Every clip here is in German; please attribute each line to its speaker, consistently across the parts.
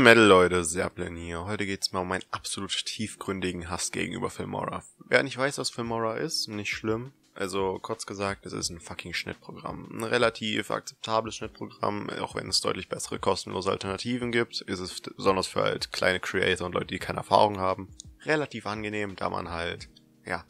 Speaker 1: Welcome Metal Leute, Serplen hier. Heute geht's mal um einen absolut tiefgründigen Hass gegenüber Filmora. Wer nicht weiß, was Filmora ist, nicht schlimm. Also kurz gesagt, es ist ein fucking Schnittprogramm. Ein relativ akzeptables Schnittprogramm, auch wenn es deutlich bessere kostenlose Alternativen gibt, ist es besonders für halt kleine Creator und Leute, die keine Erfahrung haben, relativ angenehm, da man halt, ja,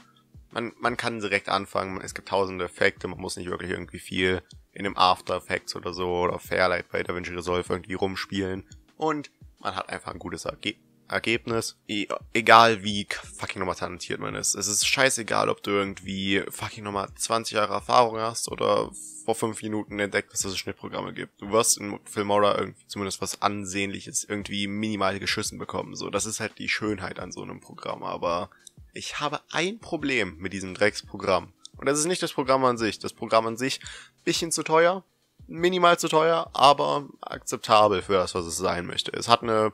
Speaker 1: man, man kann direkt anfangen, es gibt tausende Effekte, man muss nicht wirklich irgendwie viel in dem After Effects oder so oder Fairlight bei DaVinci Resolve irgendwie rumspielen. Und man hat einfach ein gutes Erge Ergebnis. E egal wie fucking nochmal talentiert man ist. Es ist scheißegal, ob du irgendwie fucking nochmal 20 Jahre Erfahrung hast oder vor 5 Minuten entdeckt, dass es Schnittprogramme gibt. Du wirst in Filmora irgendwie zumindest was Ansehnliches, irgendwie minimal geschissen bekommen. So, das ist halt die Schönheit an so einem Programm. Aber ich habe ein Problem mit diesem Drecksprogramm. Und das ist nicht das Programm an sich. Das Programm an sich, bisschen zu teuer, minimal zu teuer, aber akzeptabel für das, was es sein möchte. Es hat eine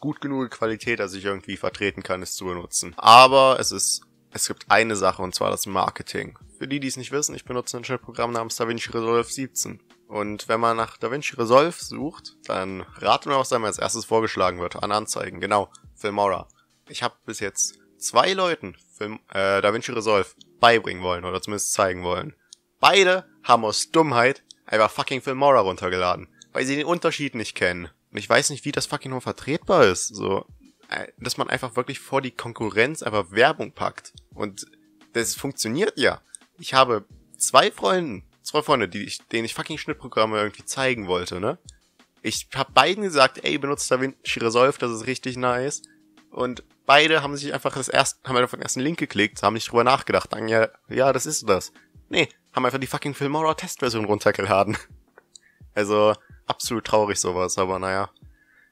Speaker 1: gut genug Qualität, dass ich irgendwie vertreten kann, es zu benutzen. Aber es ist, es gibt eine Sache und zwar das Marketing. Für die, die es nicht wissen, ich benutze ein Schnittprogramm namens DaVinci Resolve 17. Und wenn man nach DaVinci Resolve sucht, dann rate mal, was einem als erstes vorgeschlagen wird an Anzeigen. Genau, Filmora. Ich habe bis jetzt zwei Leuten Film, äh, DaVinci Resolve beibringen wollen oder zumindest zeigen wollen. Beide haben aus Dummheit einfach fucking Filmora runtergeladen, weil sie den Unterschied nicht kennen. Und ich weiß nicht, wie das fucking nur vertretbar ist, so, äh, dass man einfach wirklich vor die Konkurrenz einfach Werbung packt. Und das funktioniert ja. Ich habe zwei Freunde, zwei Freunde, die ich, denen ich fucking Schnittprogramme irgendwie zeigen wollte, ne? Ich hab beiden gesagt, ey, benutzt da Vinci Resolve, das ist richtig nice. Und beide haben sich einfach das erste, haben einfach den ersten Link geklickt, haben nicht drüber nachgedacht, sagen ja, ja, das ist das. Nee, haben einfach die fucking Filmora Testversion runtergeladen. Also absolut traurig sowas, aber naja.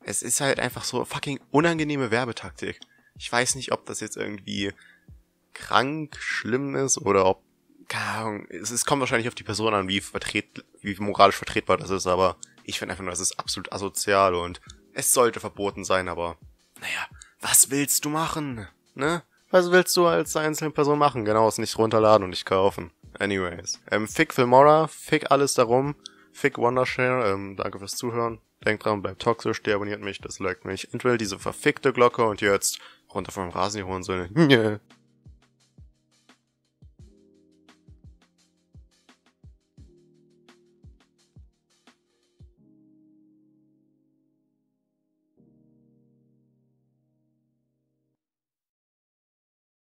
Speaker 1: Es ist halt einfach so fucking unangenehme Werbetaktik. Ich weiß nicht, ob das jetzt irgendwie krank, schlimm ist oder ob, keine Ahnung, es, es kommt wahrscheinlich auf die Person an, wie vertret, wie moralisch vertretbar das ist, aber ich finde einfach nur, das ist absolut asozial und es sollte verboten sein, aber naja, was willst du machen? Ne? Was willst du als einzelne Person machen? Genau, es nicht runterladen und nicht kaufen. Anyways. Ähm, fick Filmora, fick alles darum, fick Wondershare, ähm, danke fürs Zuhören. Denkt dran, bleibt toxisch, deabonniert mich, das liked mich, entweder diese verfickte Glocke und jetzt runter vom Rasen, die Hurensöhne.